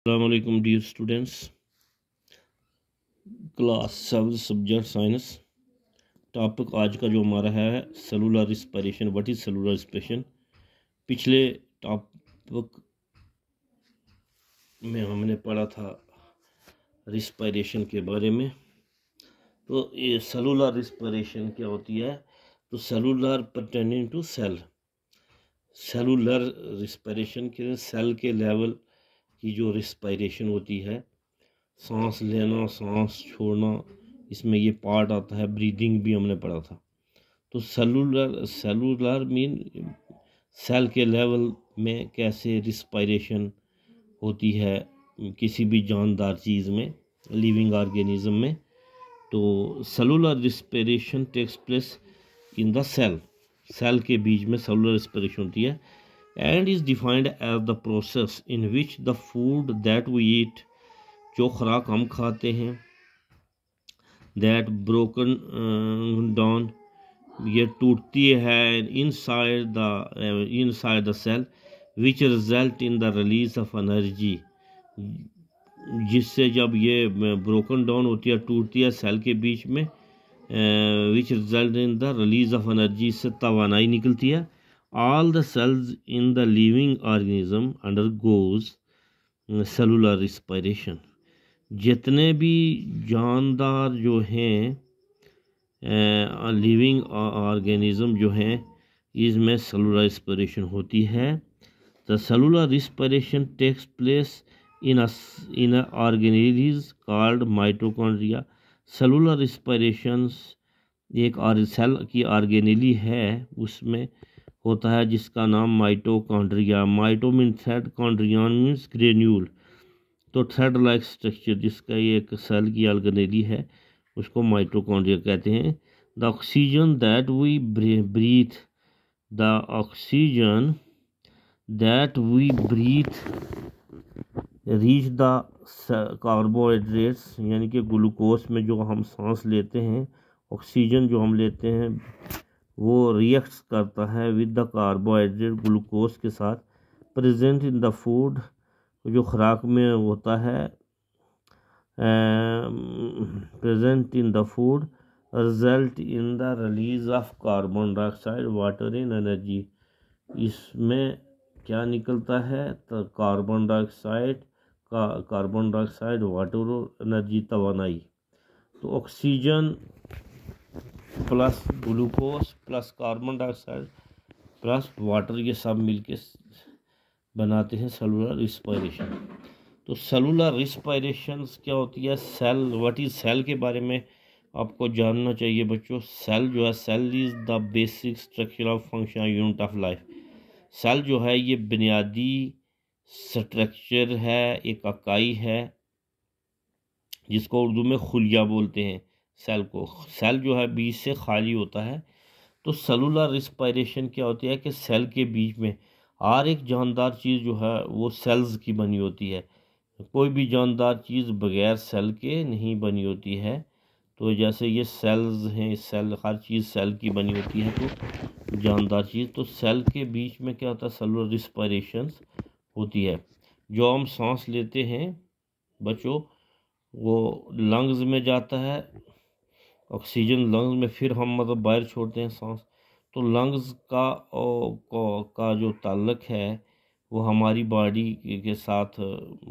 Assalamualaikum dear students class seven subject science topic आज का जो हमारा है cellular respiration what is cellular respiration पिछले टॉपिक में हमने पढ़ा था रिस्पायरेशन के बारे में तो ये सेलुलर रिस्पायरेशन क्या होती है तो cellular pertaining to cell cellular respiration के सेल के लेवल की जो रिस्पायरेशन होती है सांस लेना सांस छोड़ना इसमें ये पार्ट आता है ब्रीदिंग भी हमने पढ़ा था तो सेलुलर सेलुलर मीन सेल के लेवल में कैसे रिस्पायरेशन होती है किसी भी जानदार चीज़ में लिविंग ऑर्गेनिज्म में तो cellular respiration takes place in the cell cell के बीच में सेलुलर रिस्पायरेशन होती है and is defined as the process in which the food that we eat जो खुराक हम खाते हैं दैट ब्रोकन डाउन ये टूटती है inside the inside the cell which result in the release of energy जिससे जब ये ब्रोकन uh, डाउन होती है टूटती है सेल के बीच में which result in the release of energy इससे तोानाई निकलती है all the cells in the living organism undergoes uh, cellular respiration जितने भी जानदार जो हैं लिविंग uh, ऑर्गेनिज़म जो हैं इसमें सेलुलर रिस्परेशन होती है the cellular respiration takes place in in organelle called mitochondria cellular respiration एक और सेल की ऑर्गेनिली है उसमें होता है जिसका नाम mitochondria mito mean thread chondrion means granule तो थ्रेड लाइक स्ट्रक्चर जिसका ये एक सेल की अलगनेली है उसको माइटोकॉन्ड्रिया कहते हैं the oxygen that we breathe the oxygen that we breathe reach the carbohydrates यानी कि ग्लूकोस में जो हम सांस लेते हैं ऑक्सीजन जो हम लेते हैं वो रिएक्ट्स करता है विद द कार्बोहाइड्रेट ग्लूकोज के साथ प्रेजेंट इन द फूड जो खुराक में होता है present in the food result in the release of carbon dioxide water in energy इसमें क्या निकलता है तो कार्बन डाइऑक्साइड का कार्बन डाइऑक्साइड वाटर एनर्जी तोानाई तो oxygen plus glucose plus carbon dioxide plus water ये सब मिलके बनाते हैं सेलुलर रिस्पायरेशन तो सेलुलर रिस्पायरेशन क्या होती है सेल व्हाट इज़ सेल के बारे में आपको जानना चाहिए बच्चों सेल जो है cell is the basic structure of function unit of life cell जो है ये बुनियादी स्ट्रक्चर है एक इकाई है जिसको उर्दू में खुलिया बोलते हैं सेल को सेल जो है बीज से खाली होता है तो सेलुलर रिस्पायरेशन क्या होती है कि सेल के बीच में हर एक जानदार चीज़ जो है वो सेल्स की बनी होती है कोई भी जानदार चीज़ बगैर सेल के नहीं बनी होती है तो जैसे ये सेल्स हैं सेल हर चीज़ सेल की बनी होती है तो जानदार चीज़ तो सेल के बीच में क्या होता है सेलुलर रिस्पायरेशन होती है जो हम सांस लेते हैं बच्चों वो लंग्स में जाता है ऑक्सीजन लंग्स में फिर हम मतलब बाहर छोड़ते हैं सांस तो लंग्स का और का जो ताल्लक है वो हमारी बॉडी के साथ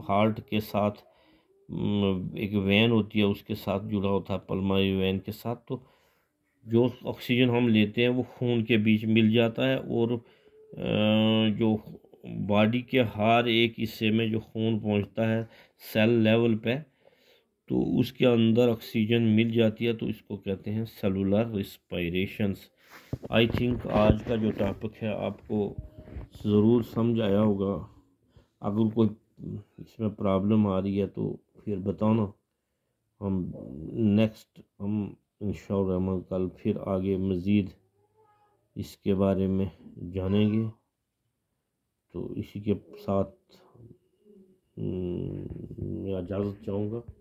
हार्ट के साथ एक वैन होती है उसके साथ जुड़ा होता है पलमारी वैन के साथ तो जो ऑक्सीजन हम लेते हैं वो खून के बीच मिल जाता है और जो बॉडी के हर एक हिस्से में जो खून पहुंचता है सेल लेवल पे तो उसके अंदर ऑक्सीजन मिल जाती है तो इसको कहते हैं सेलुलर रिस्पायरेशंस आई थिंक आज का जो टॉपिक है आपको ज़रूर समझ आया होगा अगर कोई इसमें प्रॉब्लम आ रही है तो फिर बताओ ना हम नेक्स्ट हम इन कल फिर आगे मज़ीद इसके बारे में जानेंगे तो इसी के साथ हम्म, मैं इजाज़त चाहूँगा